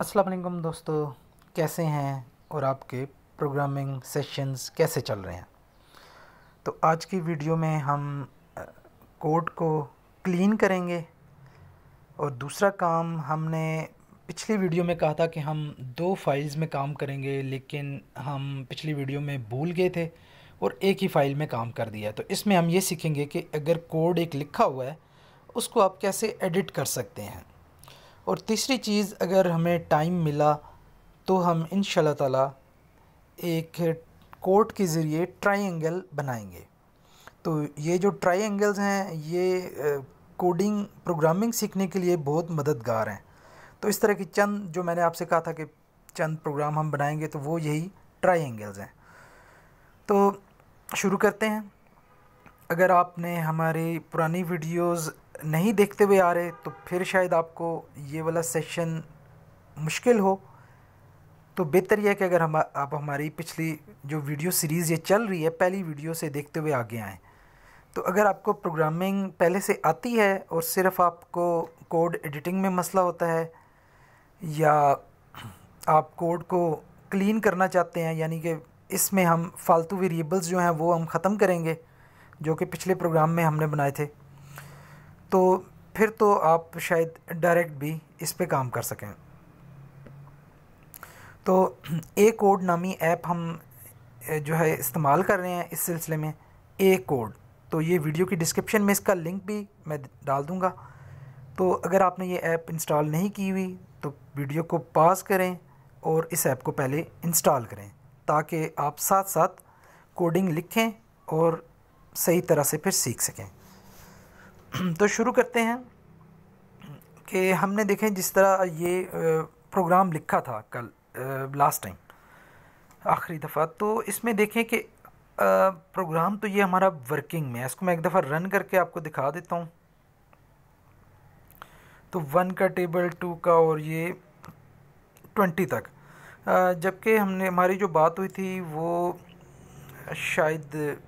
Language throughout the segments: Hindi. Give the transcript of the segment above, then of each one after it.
अस्सलाम वालेकुम दोस्तों कैसे हैं और आपके प्रोग्रामिंग सेशंस कैसे चल रहे हैं तो आज की वीडियो में हम कोड को क्लीन करेंगे और दूसरा काम हमने पिछली वीडियो में कहा था कि हम दो फाइल्स में काम करेंगे लेकिन हम पिछली वीडियो में भूल गए थे और एक ही फ़ाइल में काम कर दिया तो इसमें हम ये सीखेंगे कि अगर कोड एक लिखा हुआ है उसको आप कैसे एडिट कर सकते हैं और तीसरी चीज़ अगर हमें टाइम मिला तो हम इन ताला एक कोट के ज़रिए ट्राइंगल बनाएंगे तो ये जो एंगल्स हैं ये कोडिंग प्रोग्रामिंग सीखने के लिए बहुत मददगार हैं तो इस तरह की चंद जो मैंने आपसे कहा था कि चंद प्रोग्राम हम बनाएंगे तो वो यही एंगल्स हैं तो शुरू करते हैं अगर आपने हमारी पुरानी वीडियोस नहीं देखते हुए आ रहे तो फिर शायद आपको ये वाला सेशन मुश्किल हो तो बेहतर यह है कि अगर हम आप हमारी पिछली जो वीडियो सीरीज़ ये चल रही है पहली वीडियो से देखते हुए आगे आएँ तो अगर आपको प्रोग्रामिंग पहले से आती है और सिर्फ आपको कोड एडिटिंग में मसला होता है या आप कोड को क्लीन करना चाहते हैं यानी कि इसमें हम फालतू वेरिएबल्स जो हैं वो हम ख़त्म करेंगे जो कि पिछले प्रोग्राम में हमने बनाए थे तो फिर तो आप शायद डायरेक्ट भी इस पे काम कर सकें तो ए कोड नामी ऐप हम जो है इस्तेमाल कर रहे हैं इस सिलसिले में ए कोड तो ये वीडियो की डिस्क्रिप्शन में इसका लिंक भी मैं डाल दूँगा तो अगर आपने ये ऐप इंस्टॉल नहीं की हुई तो वीडियो को पास करें और इस ऐप को पहले इंस्टॉल करें ताकि आप साथ साथ कोडिंग लिखें और सही तरह से फिर सीख सकें तो शुरू करते हैं कि हमने देखें जिस तरह ये प्रोग्राम लिखा था कल लास्ट टाइम आखिरी दफ़ा तो इसमें देखें कि प्रोग्राम तो ये हमारा वर्किंग में है इसको मैं एक दफ़ा रन करके आपको दिखा देता हूँ तो वन का टेबल टू का और ये ट्वेंटी तक जबकि हमने हमारी जो बात हुई थी वो शायद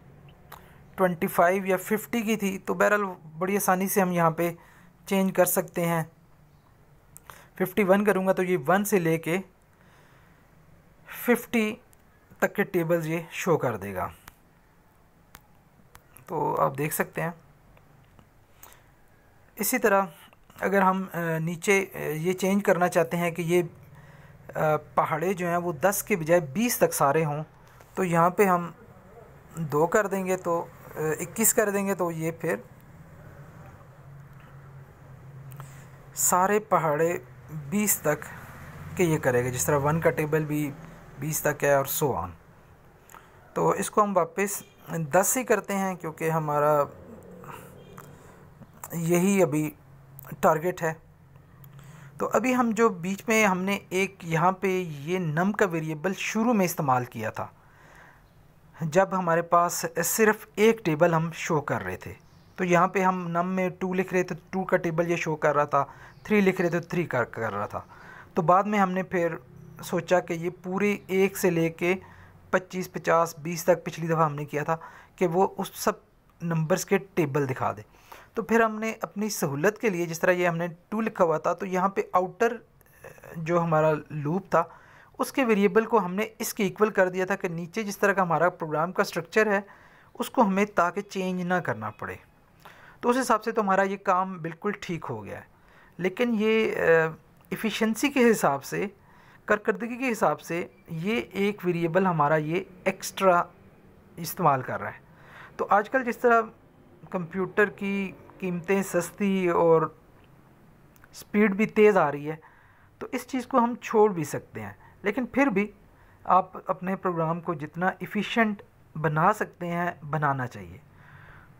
ट्वेंटी फाइव या फिफ्टी की थी तो बहरहाल बड़ी आसानी से हम यहाँ पे चेंज कर सकते हैं फिफ्टी वन करूँगा तो ये वन से ले कर फिफ्टी तक के टेबल्स ये शो कर देगा तो आप देख सकते हैं इसी तरह अगर हम नीचे ये चेंज करना चाहते हैं कि ये पहाड़े जो हैं वो दस के बजाय बीस तक सारे हों तो यहाँ पे हम दो कर देंगे तो इक्कीस कर देंगे तो ये फिर सारे पहाड़े बीस तक के ये करेगा जिस तरह वन का टेबल भी बीस तक है और सो ऑन तो इसको हम वापस दस ही करते हैं क्योंकि हमारा यही अभी टारगेट है तो अभी हम जो बीच में हमने एक यहाँ पे ये नम का वेरिएबल शुरू में इस्तेमाल किया था जब हमारे पास सिर्फ एक टेबल हम शो कर रहे थे तो यहाँ पे हम नम में टू लिख रहे थे टू तो का टेबल ये शो कर रहा था थ्री लिख रहे थे थ्री कर कर रहा था तो बाद में हमने फिर सोचा कि ये पूरे एक से ले कर पच्चीस पचास बीस तक पिछली दफ़ा हमने किया था कि वो उस सब नंबर्स के टेबल दिखा दे तो फिर हमने अपनी सहूलत के लिए जिस तरह ये हमने टू लिखा हुआ था तो यहाँ पे आउटर जो हमारा लूप था उसके वेरिएबल को हमने इसके इक्वल कर दिया था कि नीचे जिस तरह का हमारा प्रोग्राम का स्ट्रक्चर है उसको हमें ताकि चेंज ना करना पड़े तो उस हिसाब से तो हमारा ये काम बिल्कुल ठीक हो गया है लेकिन ये इफ़िशेंसी के हिसाब से कारकर्दगी के हिसाब से ये एक वेरिएबल हमारा ये एक्स्ट्रा इस्तेमाल कर रहा है तो आजकल जिस तरह कंप्यूटर की कीमतें सस्ती और स्पीड भी तेज़ आ रही है तो इस चीज़ को हम छोड़ भी सकते हैं लेकिन फिर भी आप अपने प्रोग्राम को जितना इफ़िशेंट बना सकते हैं बनाना चाहिए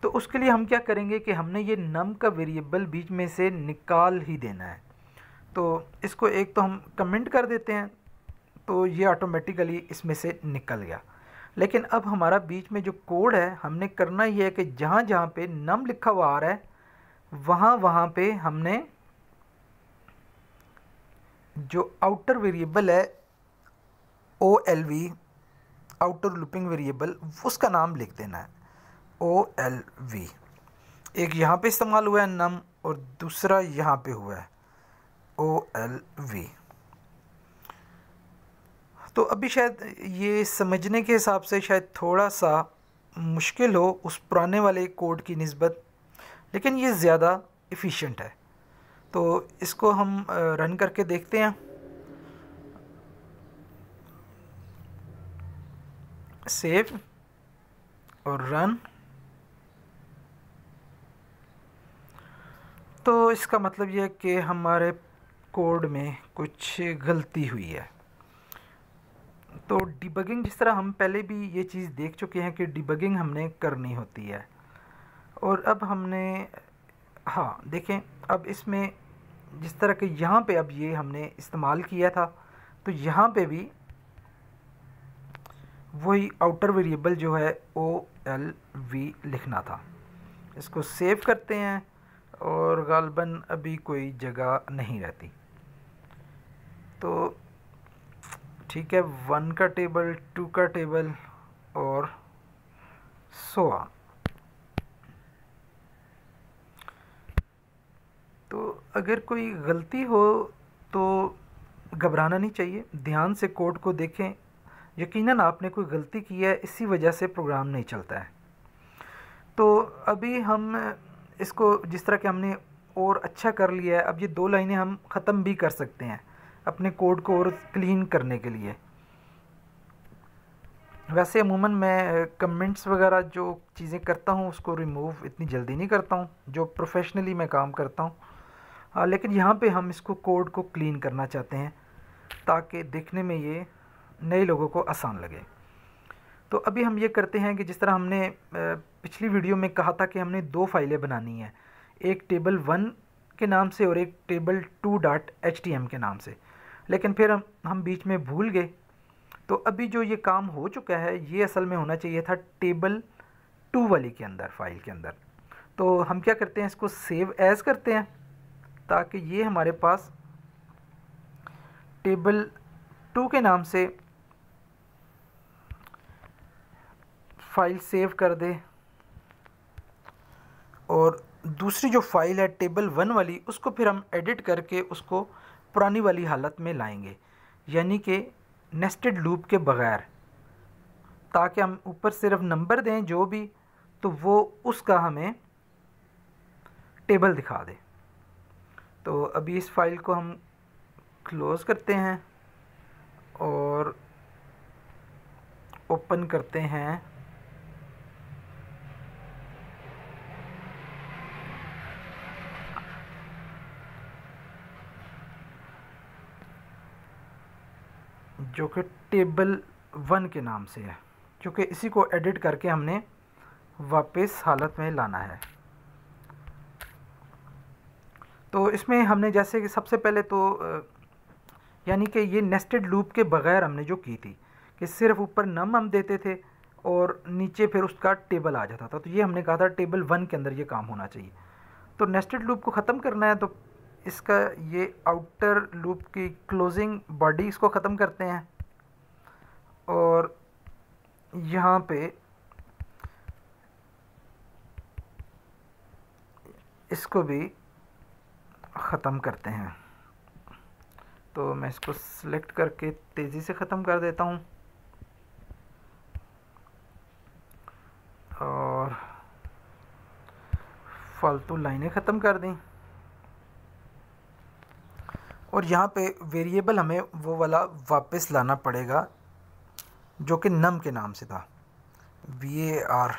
तो उसके लिए हम क्या करेंगे कि हमने ये नम का वेरिएबल बीच में से निकाल ही देना है तो इसको एक तो हम कमेंट कर देते हैं तो ये ऑटोमेटिकली इसमें से निकल गया लेकिन अब हमारा बीच में जो कोड है हमने करना ये है कि जहाँ जहाँ पे नम लिखा हुआ आ रहा है वहाँ वहाँ पे हमने जो आउटर वेरिएबल है O L V outer looping variable उसका नाम लिख देना है ओ एल वी एक यहाँ पे इस्तेमाल हुआ है नम और दूसरा यहाँ पे हुआ है ओ एल वी तो अभी शायद ये समझने के हिसाब से शायद थोड़ा सा मुश्किल हो उस पुराने वाले कोड की नस्बत लेकिन ये ज़्यादा इफ़िशेंट है तो इसको हम रन करके देखते हैं सेव और रन तो इसका मतलब यह है कि हमारे कोड में कुछ गलती हुई है तो डिबगिंग जिस तरह हम पहले भी ये चीज़ देख चुके हैं कि डिबगिंग हमने करनी होती है और अब हमने हाँ देखें अब इसमें जिस तरह के यहाँ पे अब ये हमने इस्तेमाल किया था तो यहाँ पे भी वही आउटर वेरिएबल जो है ओ एल वी लिखना था इसको सेव करते हैं और गालबन अभी कोई जगह नहीं रहती तो ठीक है वन का टेबल टू का टेबल और सोआ तो अगर कोई गलती हो तो घबराना नहीं चाहिए ध्यान से कोड को देखें यकीनन आपने कोई गलती की है इसी वजह से प्रोग्राम नहीं चलता है तो अभी हम इसको जिस तरह के हमने और अच्छा कर लिया है अब ये दो लाइनें हम ख़त्म भी कर सकते हैं अपने कोड को और क्लीन करने के लिए वैसे अमूमन मैं कमेंट्स वगैरह जो चीज़ें करता हूँ उसको रिमूव इतनी जल्दी नहीं करता हूँ जो प्रोफेशनली मैं काम करता हूँ लेकिन यहाँ पे हम इसको कोड को क्लीन करना चाहते हैं ताकि देखने में ये नए लोगों को आसान लगे तो अभी हम ये करते हैं कि जिस तरह हमने पिछली वीडियो में कहा था कि हमने दो फाइलें बनानी है एक टेबल वन के नाम से और एक table two dot H T M के नाम से लेकिन फिर हम हम बीच में भूल गए तो अभी जो ये काम हो चुका है ये असल में होना चाहिए था टेबल टू वाली के अंदर फाइल के अंदर तो हम क्या करते हैं इसको सेव एज़ करते हैं ताकि ये हमारे पास टेबल टू के नाम से फाइल सेव कर दे और दूसरी जो फाइल है टेबल वन वाली उसको फिर हम एडिट करके उसको पुरानी वाली हालत में लाएंगे यानी कि नेस्टेड लूप के बगैर ताकि हम ऊपर सिर्फ नंबर दें जो भी तो वो उसका हमें टेबल दिखा दे तो अभी इस फाइल को हम क्लोज़ करते हैं और ओपन करते हैं जो कि टेबल वन के नाम से है क्योंकि इसी को एडिट करके हमने वापस हालत में लाना है तो इसमें हमने जैसे कि सबसे पहले तो यानी कि ये नेस्टेड लूप के बग़ैर हमने जो की थी कि सिर्फ ऊपर नम हम देते थे और नीचे फिर उसका टेबल आ जाता था तो ये हमने कहा था टेबल वन के अंदर ये काम होना चाहिए तो नेस्टेड लूप को ख़त्म करना है तो इसका ये आउटर लूप की क्लोजिंग बॉडी इसको ख़त्म करते हैं और यहाँ पे इसको भी ख़त्म करते हैं तो मैं इसको सिलेक्ट करके तेज़ी से ख़त्म कर देता हूँ और फालतू लाइनें ख़त्म कर दी और यहाँ पे वेरिएबल हमें वो वाला वापस लाना पड़ेगा जो कि नम के नाम से था V A R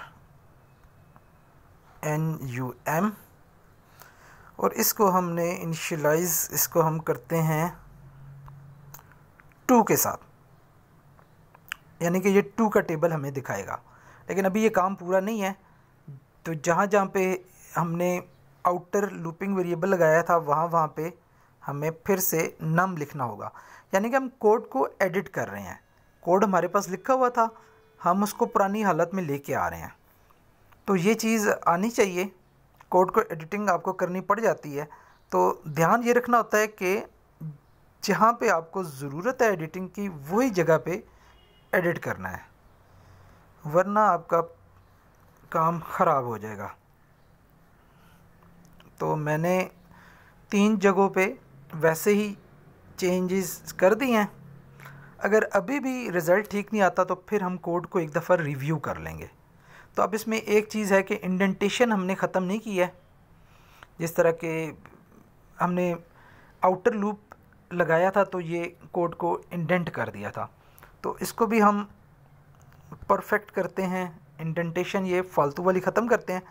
N U M और इसको हमने इनिशलाइज इसको हम करते हैं टू के साथ यानी कि ये टू का टेबल हमें दिखाएगा लेकिन अभी ये काम पूरा नहीं है तो जहाँ जहाँ पे हमने आउटर लूपिंग वेरिएबल लगाया था वहाँ वहाँ पे हमें फिर से नम लिखना होगा यानी कि हम कोड को एडिट कर रहे हैं कोड हमारे पास लिखा हुआ था हम उसको पुरानी हालत में लेके आ रहे हैं तो ये चीज़ आनी चाहिए कोड को एडिटिंग आपको करनी पड़ जाती है तो ध्यान ये रखना होता है कि जहाँ पे आपको ज़रूरत है एडिटिंग की वही जगह पे एडिट करना है वरना आपका काम ख़राब हो जाएगा तो मैंने तीन जगहों पे वैसे ही चेंजेस कर दिए हैं अगर अभी भी रिज़ल्ट ठीक नहीं आता तो फिर हम कोड को एक दफ़ा रिव्यू कर लेंगे तो अब इसमें एक चीज़ है कि इंडेंटेशन हमने ख़त्म नहीं की है जिस तरह के हमने आउटर लूप लगाया था तो ये कोड को इंडेंट कर दिया था तो इसको भी हम परफेक्ट करते हैं इंडेंटेशन ये फालतू वाली ख़त्म करते हैं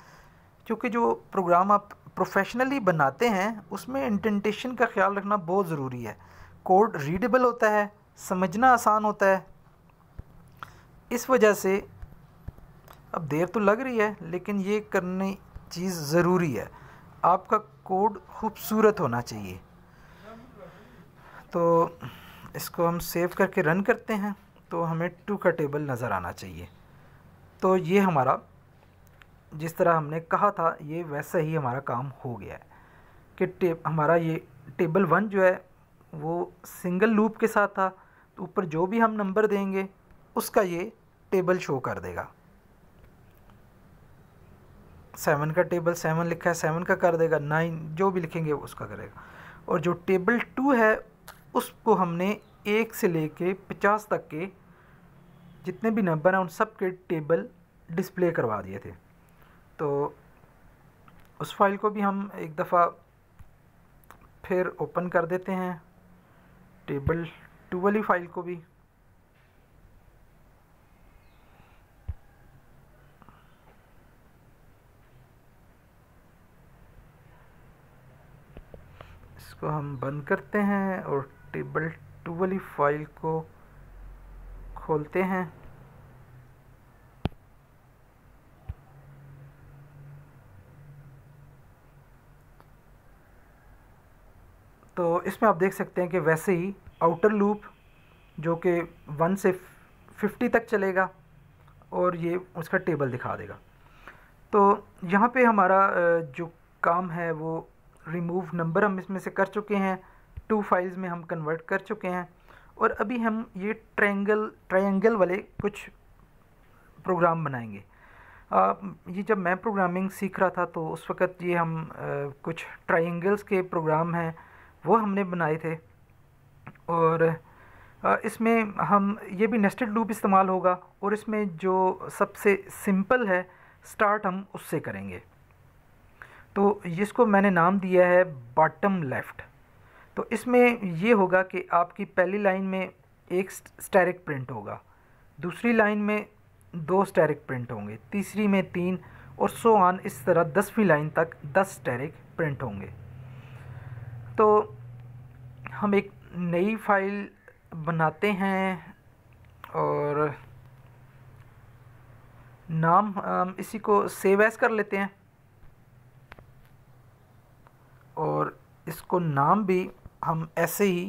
क्योंकि जो प्रोग्राम आप प्रोफेशनली बनाते हैं उसमें इंटेंटेशन का ख्याल रखना बहुत ज़रूरी है कोड रीडेबल होता है समझना आसान होता है इस वजह से अब देर तो लग रही है लेकिन ये करनी चीज़ ज़रूरी है आपका कोड खूबसूरत होना चाहिए तो इसको हम सेव करके रन करते हैं तो हमें टू का टेबल नज़र आना चाहिए तो ये हमारा जिस तरह हमने कहा था ये वैसा ही हमारा काम हो गया है कि टेब हमारा ये टेबल वन जो है वो सिंगल लूप के साथ था तो ऊपर जो भी हम नंबर देंगे उसका ये टेबल शो कर देगा सेवन का टेबल सेवन लिखा है सेवन का कर देगा नाइन जो भी लिखेंगे उसका करेगा और जो टेबल टू है उसको हमने एक से ले कर पचास तक के जितने भी नंबर हैं उन सब के टेबल डिस्प्ले करवा दिए थे तो उस फाइल को भी हम एक दफ़ा फिर ओपन कर देते हैं टेबल टू वाली फाइल को भी इसको हम बंद करते हैं और टेबल टू वाली फाइल को खोलते हैं तो इसमें आप देख सकते हैं कि वैसे ही आउटर लूप जो कि वन से फिफ्टी तक चलेगा और ये उसका टेबल दिखा देगा तो यहाँ पे हमारा जो काम है वो रिमूव नंबर हम इसमें से कर चुके हैं टू फाइल्स में हम कन्वर्ट कर चुके हैं और अभी हम ये ट्रायंगल ट्रायंगल वाले कुछ प्रोग्राम बनाएंगे आ, ये जब मैं प्रोग्रामिंग सीख रहा था तो उस वक़्त ये हम आ, कुछ ट्रायंगल्स के प्रोग्राम हैं वो हमने बनाए थे और इसमें हम ये भी नेस्टेड लूप इस्तेमाल होगा और इसमें जो सबसे सिंपल है स्टार्ट हम उससे करेंगे तो इसको मैंने नाम दिया है बॉटम लेफ़्ट तो इसमें ये होगा कि आपकी पहली लाइन में एक स्टेरिक प्रिंट होगा दूसरी लाइन में दो स्टेरिक प्रिंट होंगे तीसरी में तीन और सो आन इस तरह दसवीं लाइन तक दस स्टेरिक प्रिंट होंगे तो हम एक नई फाइल बनाते हैं और नाम इसी को सेव एस कर लेते हैं और इसको नाम भी हम ऐसे ही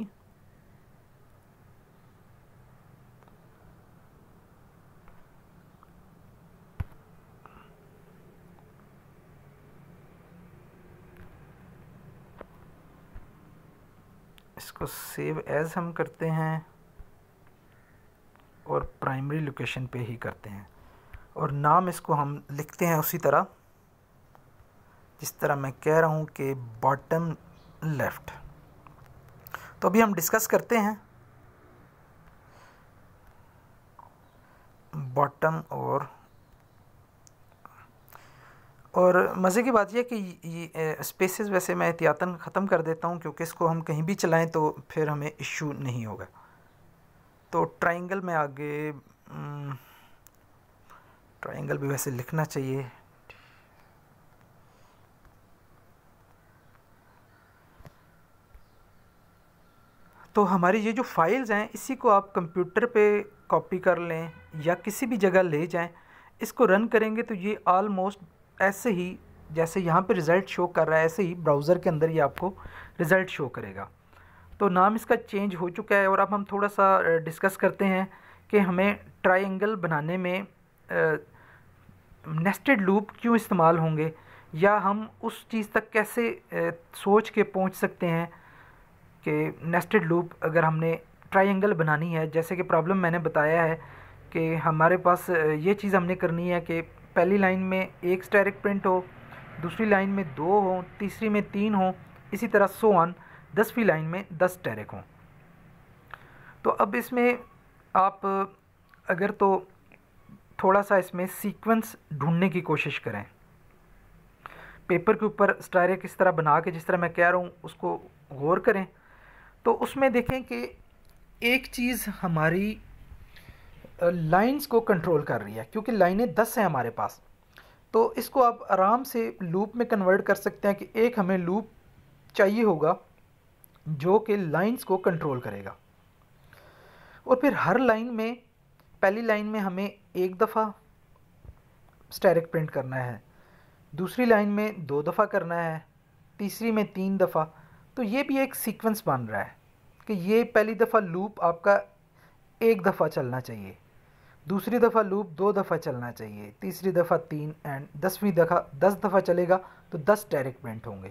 इसको सेव एज़ हम करते हैं और प्राइमरी लोकेशन पे ही करते हैं और नाम इसको हम लिखते हैं उसी तरह जिस तरह मैं कह रहा हूँ कि बॉटम लेफ़्ट तो अभी हम डिस्कस करते हैं बॉटम और और मज़े की बात यह कि ये स्पेसेस वैसे मैं एहतियातन ख़त्म कर देता हूँ क्योंकि इसको हम कहीं भी चलाएं तो फिर हमें इश्यू नहीं होगा तो ट्राइंगल में आगे ट्राइंगल भी वैसे लिखना चाहिए तो हमारी ये जो फाइल्स हैं इसी को आप कंप्यूटर पे कॉपी कर लें या किसी भी जगह ले जाएं इसको रन करेंगे तो ये आलमोस्ट ऐसे ही जैसे यहाँ पे रिज़ल्ट शो कर रहा है ऐसे ही ब्राउज़र के अंदर ही आपको रिज़ल्ट शो करेगा तो नाम इसका चेंज हो चुका है और अब हम थोड़ा सा डिस्कस करते हैं कि हमें ट्राइंगल बनाने में नेस्टेड लूप क्यों इस्तेमाल होंगे या हम उस चीज़ तक कैसे आ, सोच के पहुंच सकते हैं कि नेस्टेड लूप अगर हमने ट्राइंगल बनानी है जैसे कि प्रॉब्लम मैंने बताया है कि हमारे पास ये चीज़ हमने करनी है कि पहली लाइन में एक डायरेक्ट प्रिंट हो दूसरी लाइन में दो हो तीसरी में तीन हो इसी तरह सो ऑन दसवीं लाइन में दस टैरिक हों तो अब इसमें आप अगर तो थोड़ा सा इसमें सीक्वेंस ढूंढने की कोशिश करें पेपर के ऊपर स्टायरिक इस तरह बना के जिस तरह मैं कह रहा हूँ उसको गौर करें तो उसमें देखें कि एक चीज़ हमारी लाइंस को कंट्रोल कर रही है क्योंकि लाइनें दस हैं हमारे पास तो इसको आप आराम से लूप में कन्वर्ट कर सकते हैं कि एक हमें लूप चाहिए होगा जो कि लाइंस को कंट्रोल करेगा और फिर हर लाइन में पहली लाइन में हमें एक दफ़ा स्टेरिक प्रिंट करना है दूसरी लाइन में दो दफ़ा करना है तीसरी में तीन दफ़ा तो ये भी एक सीक्वेंस बन रहा है कि ये पहली दफ़ा लूप आपका एक दफ़ा चलना चाहिए दूसरी दफ़ा लूप दो दफ़ा चलना चाहिए तीसरी दफ़ा तीन एंड दसवीं दफ़ा दस दफ़ा चलेगा तो दस डायरेक्ट प्रिंट होंगे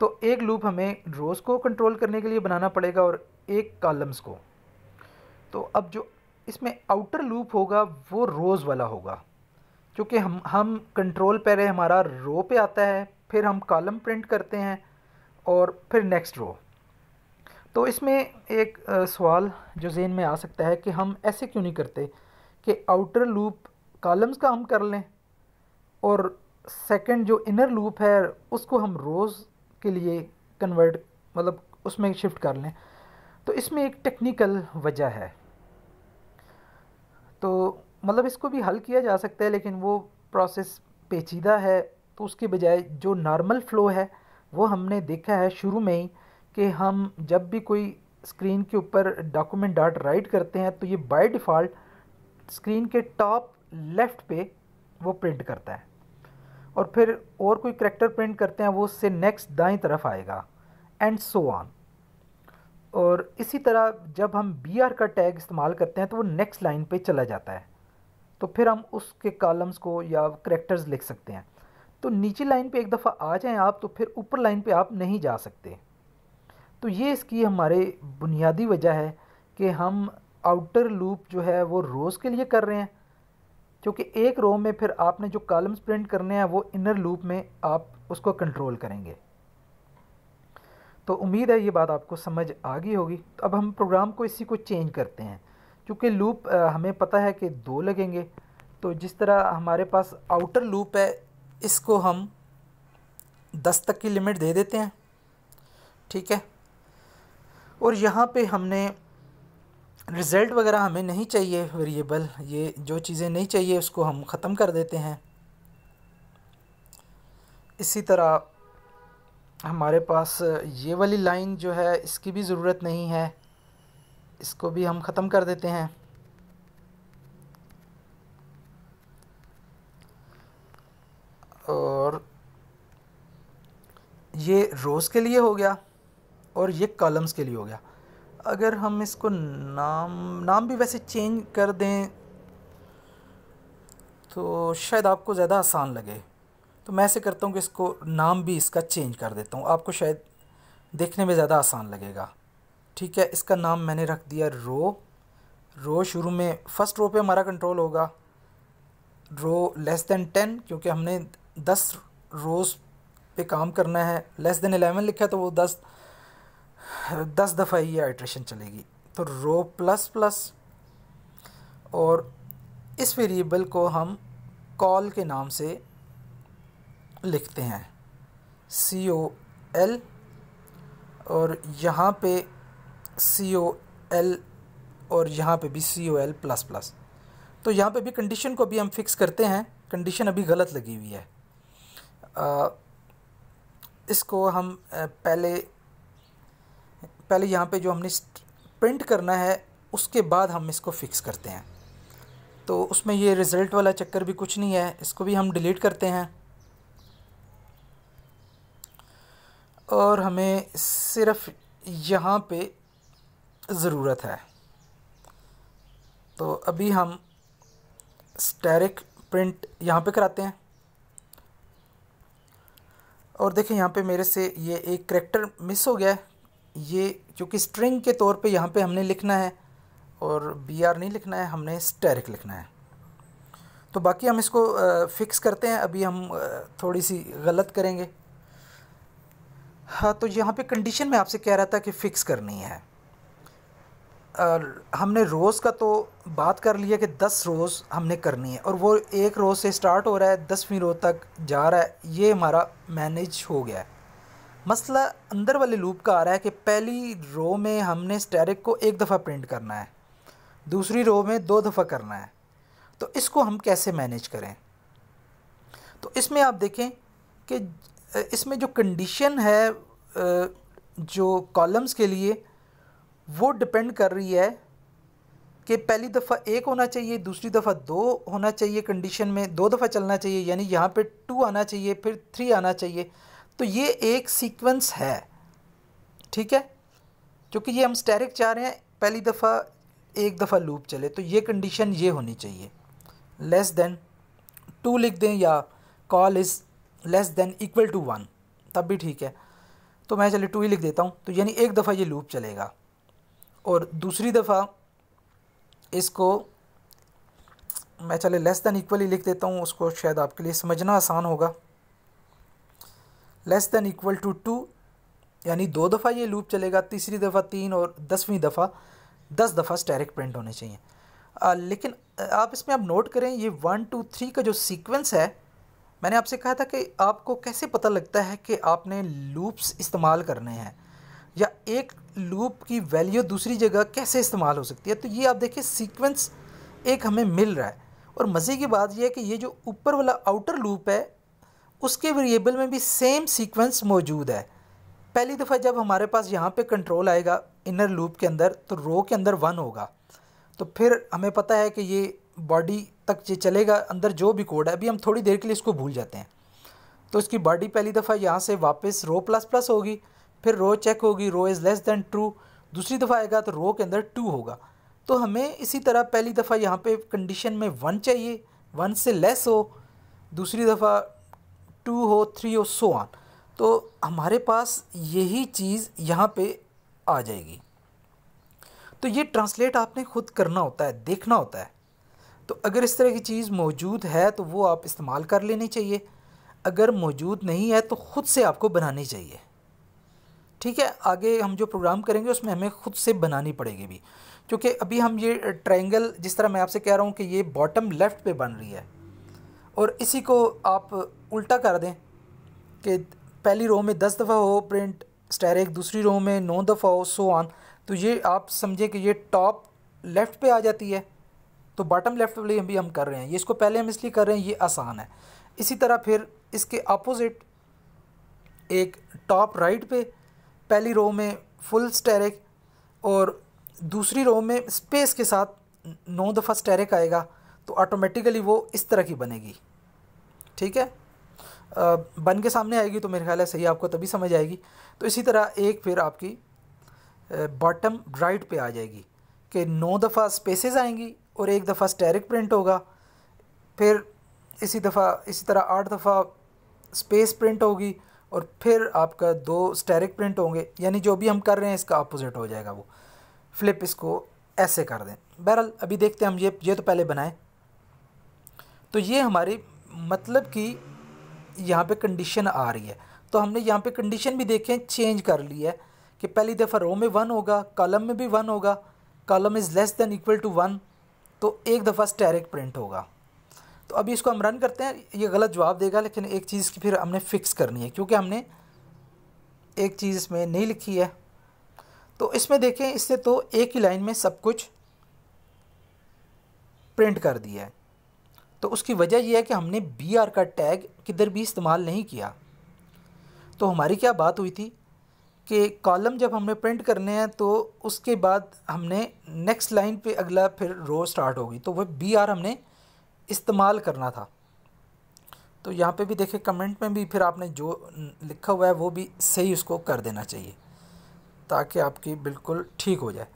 तो एक लूप हमें रोज़ को कंट्रोल करने के लिए बनाना पड़ेगा और एक कॉलम्स को तो अब जो इसमें आउटर लूप होगा वो रोज़ वाला होगा क्योंकि हम हम कंट्रोल पैरे हमारा रो पे आता है फिर हम कॉलम प्रिंट करते हैं और फिर नेक्स्ट रो तो इसमें एक सवाल जो जेन में आ सकता है कि हम ऐसे क्यों नहीं करते कि आउटर लूप कॉलम्स का हम कर लें और सेकंड जो इनर लूप है उसको हम रोज़ के लिए कन्वर्ट मतलब उसमें शिफ्ट कर लें तो इसमें एक टेक्निकल वजह है तो मतलब इसको भी हल किया जा सकता है लेकिन वो प्रोसेस पेचीदा है तो उसके बजाय जो नॉर्मल फ़्लो है वो हमने देखा है शुरू में ही कि हम जब भी कोई स्क्रीन के ऊपर डॉक्यूमेंट डाट राइट करते हैं तो ये बाय डिफ़ॉल्ट स्क्रीन के टॉप लेफ़्ट पे वो प्रिंट करता है और फिर और कोई करेक्टर प्रिंट करते हैं वो उससे नेक्स्ट दाएं तरफ आएगा एंड सो ऑन और इसी तरह जब हम बी आर का टैग इस्तेमाल करते हैं तो वो नेक्स्ट लाइन पे चला जाता है तो फिर हम उसके कॉलम्स को या करेक्टर्स लिख सकते हैं तो नीचे लाइन पे एक दफ़ा आ जाएं आप तो फिर ऊपर लाइन पे आप नहीं जा सकते तो ये इसकी हमारे बुनियादी वजह है कि हम आउटर लूप जो है वो रोज़ के लिए कर रहे हैं क्योंकि एक रो में फिर आपने जो कॉलम्स प्रिंट करने हैं वो इनर लूप में आप उसको कंट्रोल करेंगे तो उम्मीद है ये बात आपको समझ आ गई होगी तो अब हम प्रोग्राम को इसी को चेंज करते हैं क्योंकि लूप हमें पता है कि दो लगेंगे तो जिस तरह हमारे पास आउटर लूप है इसको हम दस तक की लिमिट दे देते हैं ठीक है और यहाँ पे हमने रिज़ल्ट वगैरह हमें नहीं चाहिए वेरिएबल ये जो चीज़ें नहीं चाहिए उसको हम ख़त्म कर देते हैं इसी तरह हमारे पास ये वाली लाइन जो है इसकी भी ज़रूरत नहीं है इसको भी हम ख़त्म कर देते हैं और ये रोज़ के लिए हो गया और ये कॉलम्स के लिए हो गया अगर हम इसको नाम नाम भी वैसे चेंज कर दें तो शायद आपको ज़्यादा आसान लगे तो मैं ऐसे करता हूँ कि इसको नाम भी इसका चेंज कर देता हूँ आपको शायद देखने में ज़्यादा आसान लगेगा ठीक है इसका नाम मैंने रख दिया रो रो शुरू में फ़र्स्ट रो पे हमारा कंट्रोल होगा रो लेस दैन टेन क्योंकि हमने दस रोज़ पे काम करना है लेस देन एलेवन लिखा है तो वो दस दस दफ़ा ये आइट्रेशन चलेगी तो रो प्लस प्लस और इस वेरिएबल को हम कॉल के नाम से लिखते हैं सी ओ एल और यहाँ पे सी ओ एल और यहाँ पे भी C O L plus plus तो यहाँ पे भी कंडीशन को भी हम फिक्स करते हैं कंडीशन अभी गलत लगी हुई है आ, इसको हम पहले पहले यहाँ पे जो हमने प्रिंट करना है उसके बाद हम इसको फिक्स करते हैं तो उसमें ये रिज़ल्ट वाला चक्कर भी कुछ नहीं है इसको भी हम डिलीट करते हैं और हमें सिर्फ यहाँ पे ज़रूरत है तो अभी हम स्टेरिक प्रिंट यहाँ पे कराते हैं और देखें यहाँ पे मेरे से ये एक करेक्टर मिस हो गया है ये क्योंकि स्ट्रिंग के तौर पे यहाँ पे हमने लिखना है और बी आर नहीं लिखना है हमने स्टेरिक लिखना है तो बाकी हम इसको फिक्स करते हैं अभी हम थोड़ी सी गलत करेंगे हाँ तो यहाँ पे कंडीशन में आपसे कह रहा था कि फ़िक्स करनी है आ, हमने रोज़ का तो बात कर लिया कि दस रोज़ हमने करनी है और वो एक रोज़ से स्टार्ट हो रहा है दसवीं रोज़ तक जा रहा है ये हमारा मैनेज हो गया है मसला अंदर वाले लूप का आ रहा है कि पहली रो में हमने स्टेरिक को एक दफ़ा प्रिंट करना है दूसरी रो में दो दफ़ा करना है तो इसको हम कैसे मैनेज करें तो इसमें आप देखें कि इसमें जो कंडीशन है जो कॉलम्स के लिए वो डिपेंड कर रही है कि पहली दफ़ा एक होना चाहिए दूसरी दफ़ा दो होना चाहिए कंडीशन में दो दफ़ा चलना चाहिए यानी यहाँ पे टू आना चाहिए फिर थ्री आना चाहिए तो ये एक सीक्वेंस है ठीक है क्योंकि ये हम स्टेरिक चाह रहे हैं पहली दफ़ा एक दफ़ा लूप चले तो ये कंडीशन ये होनी चाहिए लेस देन टू लिख दें या col is less than equal to one तब भी ठीक है तो मैं चले टू ही लिख देता हूँ तो यानी एक दफ़ा ये लूप चलेगा और दूसरी दफ़ा इसको मैं चले लेस देन इक्वल ही लिख देता हूँ उसको शायद आपके लिए समझना आसान होगा less than equal to two यानी दो दफ़ा ये लूप चलेगा तीसरी दफ़ा तीन और दसवीं दफ़ा दस दफ़ा स्टैरिक प्रिंट होने चाहिए आ, लेकिन आप इसमें आप नोट करें ये वन टू थ्री का जो सीक्वेंस है मैंने आपसे कहा था कि आपको कैसे पता लगता है कि आपने लूप्स इस्तेमाल करने हैं या एक लूप की वैल्यू दूसरी जगह कैसे इस्तेमाल हो सकती है तो ये आप देखिए सीक्वेंस एक हमें मिल रहा है और मज़े की बात यह है कि ये जो ऊपर वाला आउटर लूप है उसके वेरिएबल में भी सेम सीक्वेंस मौजूद है पहली दफ़ा जब हमारे पास यहाँ पे कंट्रोल आएगा इनर लूप के अंदर तो रो के अंदर वन होगा तो फिर हमें पता है कि ये बॉडी तक ये चलेगा अंदर जो भी कोड है अभी हम थोड़ी देर के लिए इसको भूल जाते हैं तो इसकी बॉडी पहली दफ़ा यहाँ से वापस रो प्लस प्लस होगी फिर रो चेक होगी row is less than two दूसरी दफ़ा आएगा तो रो के अंदर टू होगा तो हमें इसी तरह पहली दफ़ा यहाँ पे कंडीशन में वन चाहिए वन से लेस हो दूसरी दफ़ा टू हो थ्री हो सो ऑन तो हमारे पास यही चीज़ यहाँ पे आ जाएगी तो ये ट्रांसलेट आपने खुद करना होता है देखना होता है तो अगर इस तरह की चीज़ मौजूद है तो वो आप इस्तेमाल कर लेनी चाहिए अगर मौजूद नहीं है तो ख़ुद से आपको बनानी चाहिए ठीक है आगे हम जो प्रोग्राम करेंगे उसमें हमें ख़ुद से बनानी पड़ेगी भी क्योंकि अभी हम ये ट्रायंगल जिस तरह मैं आपसे कह रहा हूँ कि ये बॉटम लेफ़्ट पे बन रही है और इसी को आप उल्टा कर दें कि पहली रो में दस दफ़ा हो प्रिंट स्टार एक दूसरी रो में नौ दफ़ा हो सो ऑन तो ये आप समझें कि ये टॉप लेफ़्ट पे आ जाती है तो बॉटम लेफ़्ट वाली भी हम कर रहे हैं ये इसको पहले हम इसलिए कर रहे हैं ये आसान है इसी तरह फिर इसके अपोज़िट एक टॉप राइट पे पहली रो में फुल स्टेरिक और दूसरी रो में स्पेस के साथ नौ दफ़ा स्टेरिक आएगा तो ऑटोमेटिकली वो इस तरह की बनेगी ठीक है बन के सामने आएगी तो मेरे ख्याल है सही आपको तभी समझ आएगी तो इसी तरह एक फिर आपकी बॉटम राइट पे आ जाएगी कि नौ दफ़ा स्पेसेस आएंगी और एक दफ़ा स्टेरिक प्रिंट होगा फिर इसी दफ़ा इसी तरह आठ दफ़ा स्पेस प्रिंट होगी और फिर आपका दो स्टेरिक प्रिंट होंगे यानी जो भी हम कर रहे हैं इसका अपोजिट हो जाएगा वो फ्लिप इसको ऐसे कर दें बहरहाल अभी देखते हैं हम ये ये तो पहले बनाएं तो ये हमारी मतलब कि यहाँ पे कंडीशन आ रही है तो हमने यहाँ पे कंडीशन भी देखें चेंज कर ली है कि पहली दफ़ा रो में वन होगा कॉलम में भी वन होगा column is less than equal to one तो एक दफ़ा स्टेरिक प्रिंट होगा तो अभी इसको हम रन करते हैं ये गलत जवाब देगा लेकिन एक चीज़ की फिर हमने फ़िक्स करनी है क्योंकि हमने एक चीज़ इसमें नहीं लिखी है तो इसमें देखें इससे तो एक ही लाइन में सब कुछ प्रिंट कर दिया है तो उसकी वजह यह है कि हमने बी आर का टैग किधर भी इस्तेमाल नहीं किया तो हमारी क्या बात हुई थी कि कॉलम जब हमने प्रिंट करने हैं तो उसके बाद हमने नेक्स्ट लाइन पे अगला फिर रो स्टार्ट होगी तो वह बी आर हमने इस्तेमाल करना था तो यहाँ पे भी देखें कमेंट में भी फिर आपने जो लिखा हुआ है वो भी सही उसको कर देना चाहिए ताकि आपकी बिल्कुल ठीक हो जाए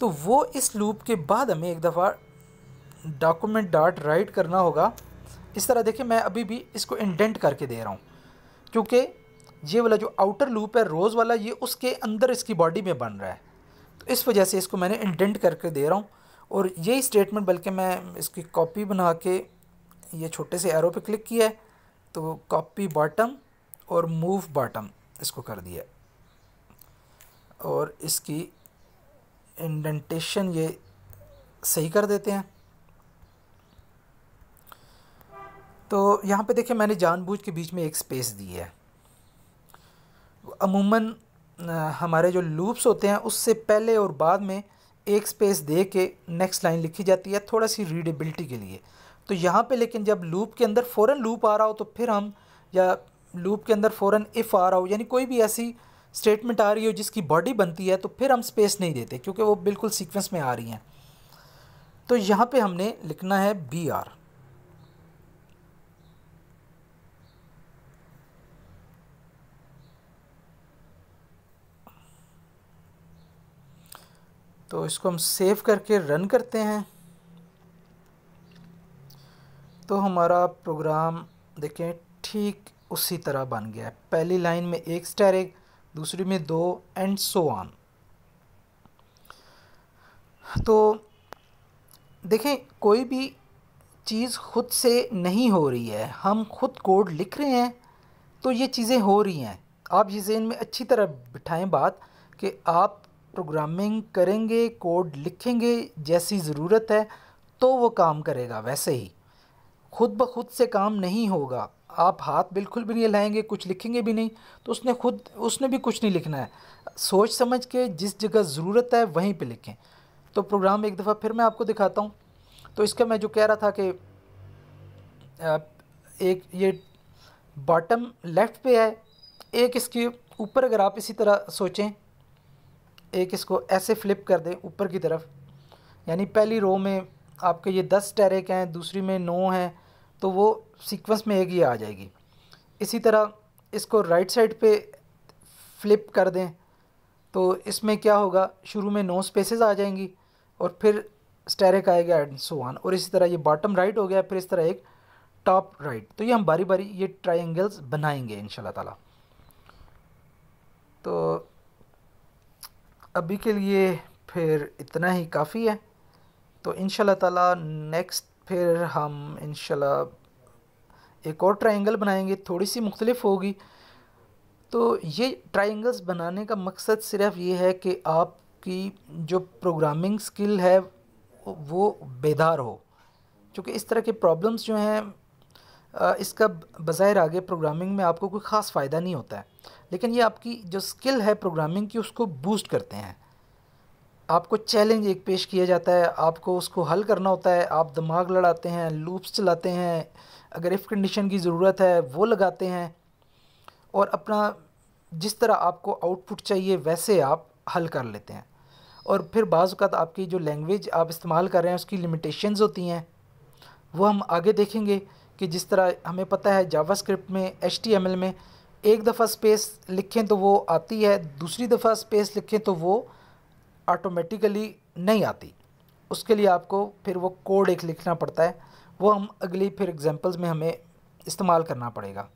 तो वो इस लूप के बाद हमें एक दफ़ा डॉक्यूमेंट डॉट राइट करना होगा इस तरह देखिए मैं अभी भी इसको इंडेंट करके दे रहा हूँ क्योंकि ये वाला जो आउटर लूप है रोज़ वाला ये उसके अंदर इसकी बॉडी में बन रहा है तो इस वजह से इसको मैंने इंडेंट करके दे रहा हूँ और यही स्टेटमेंट बल्कि मैं इसकी कॉपी बना के ये छोटे से एरो पे क्लिक किया है तो कॉपी बॉटम और मूव बॉटम इसको कर दिया और इसकी इंडेंटेशन ये सही कर देते हैं तो यहाँ पे देखिए मैंने जानबूझ के बीच में एक स्पेस दी है अमूमन हमारे जो लूप्स होते हैं उससे पहले और बाद में एक स्पेस दे के नेक्स्ट लाइन लिखी जाती है थोड़ा सी रीडेबिलिटी के लिए तो यहाँ पे लेकिन जब लूप के अंदर फ़ौर लूप आ रहा हो तो फिर हम या लूप के अंदर फ़ौर इफ़ आ रहा हो यानी कोई भी ऐसी स्टेटमेंट आ रही हो जिसकी बॉडी बनती है तो फिर हम स्पेस नहीं देते क्योंकि वो बिल्कुल सीक्वेंस में आ रही हैं तो यहाँ पे हमने लिखना है बी आर तो इसको हम सेव करके रन करते हैं तो हमारा प्रोग्राम देखें ठीक उसी तरह बन गया है पहली लाइन में एक स्टार एक दूसरी में दो एंड सो ऑन तो देखें कोई भी चीज़ खुद से नहीं हो रही है हम खुद कोड लिख रहे हैं तो ये चीज़ें हो रही हैं आप ये जहन में अच्छी तरह बिठाएं बात कि आप प्रोग्रामिंग करेंगे कोड लिखेंगे जैसी ज़रूरत है तो वो काम करेगा वैसे ही खुद ब खुद से काम नहीं होगा आप हाथ बिल्कुल भी नहीं लाएंगे कुछ लिखेंगे भी नहीं तो उसने खुद उसने भी कुछ नहीं लिखना है सोच समझ के जिस जगह ज़रूरत है वहीं पे लिखें तो प्रोग्राम एक दफ़ा फिर मैं आपको दिखाता हूँ तो इसका मैं जो कह रहा था कि एक ये बॉटम लेफ़्ट पे है एक इसके ऊपर अगर आप इसी तरह सोचें एक इसको ऐसे फ्लिप कर दें ऊपर की तरफ यानी पहली रो में आपके ये दस टेरेक हैं दूसरी में नौ हैं तो वो सीक्वेंस में एक ही आ जाएगी इसी तरह इसको राइट साइड पे फ्लिप कर दें तो इसमें क्या होगा शुरू में नौ स्पेसेस आ जाएंगी और फिर स्टैरिक आएगा एंड सो वन और इसी तरह ये बॉटम राइट हो गया फिर इस तरह एक टॉप राइट तो ये हम बारी बारी ये ट्राइंगल्स बनाएंगे इन ताला तो अभी के लिए फिर इतना ही काफ़ी है तो इन ताला नेक्स्ट फिर हम इन एक और ट्राइंगल बनाएंगे थोड़ी सी मुख्तलिफ होगी तो ये ट्राइंगल्स बनाने का मकसद सिर्फ ये है कि आपकी जो प्रोग्रामिंग स्किल है वो बेदार हो क्योंकि इस तरह के प्रॉब्लम्स जो हैं इसका बज़ाहिर आगे प्रोग्रामिंग में आपको कोई ख़ास फ़ायदा नहीं होता है लेकिन ये आपकी जो स्किल है प्रोग्रामिंग की उसको बूस्ट करते हैं आपको चैलेंज एक पेश किया जाता है आपको उसको हल करना होता है आप दिमाग लड़ाते हैं लूप्स चलाते हैं अगर इफ़ कंडीशन की ज़रूरत है वो लगाते हैं और अपना जिस तरह आपको आउटपुट चाहिए वैसे आप हल कर लेते हैं और फिर बाज़त आपकी जो लैंग्वेज आप इस्तेमाल कर रहे हैं उसकी लिमिटेशंस होती हैं वो हम आगे देखेंगे कि जिस तरह हमें पता है जावास्क्रिप्ट में एच में एक दफ़ा स्पेस लिखें तो वो आती है दूसरी दफ़ा स्पेस लिखें तो वो ऑटोमेटिकली नहीं आती उसके लिए आपको फिर वो कोड एक लिखना पड़ता है वो हम अगली फिर एग्जांपल्स में हमें इस्तेमाल करना पड़ेगा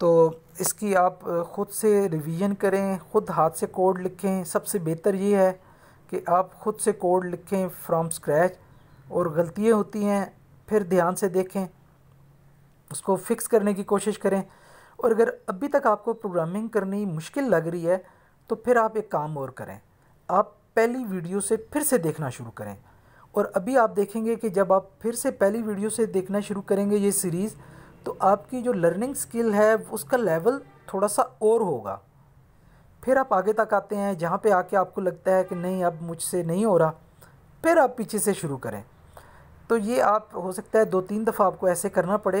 तो इसकी आप ख़ुद से रिवीजन करें ख़ुद हाथ से कोड लिखें सबसे बेहतर ये है कि आप ख़ुद से कोड लिखें फ्रॉम स्क्रैच और गलतियाँ होती हैं फिर ध्यान से देखें उसको फिक्स करने की कोशिश करें और अगर अभी तक आपको प्रोग्रामिंग करनी मुश्किल लग रही है तो फिर आप एक काम और करें आप पहली वीडियो से फिर से देखना शुरू करें और अभी आप देखेंगे कि जब आप फिर से पहली वीडियो से देखना शुरू करेंगे ये सीरीज़ तो आपकी जो लर्निंग स्किल है उसका लेवल थोड़ा सा और होगा फिर आप आगे तक आते हैं जहाँ पे आके आपको लगता है कि नहीं अब मुझसे नहीं हो रहा फिर आप पीछे से शुरू करें तो ये आप हो सकता है दो तीन दफ़ा आपको ऐसे करना पड़े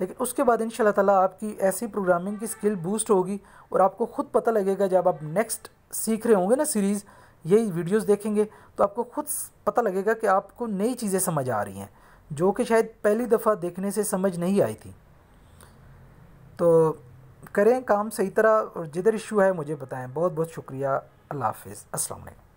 लेकिन उसके बाद इन ताला आपकी ऐसी प्रोग्रामिंग की स्किल बूस्ट होगी और आपको ख़ुद पता लगेगा जब आप नेक्स्ट सीख रहे होंगे ना सीरीज़ यही वीडियोस देखेंगे तो आपको खुद पता लगेगा कि आपको नई चीज़ें समझ आ रही हैं जो कि शायद पहली दफ़ा देखने से समझ नहीं आई थी तो करें काम सही तरह और जिधर इशू है मुझे बताएं बहुत बहुत शुक्रिया अल्लाह हाफिज़ अस्सलाम वालेकुम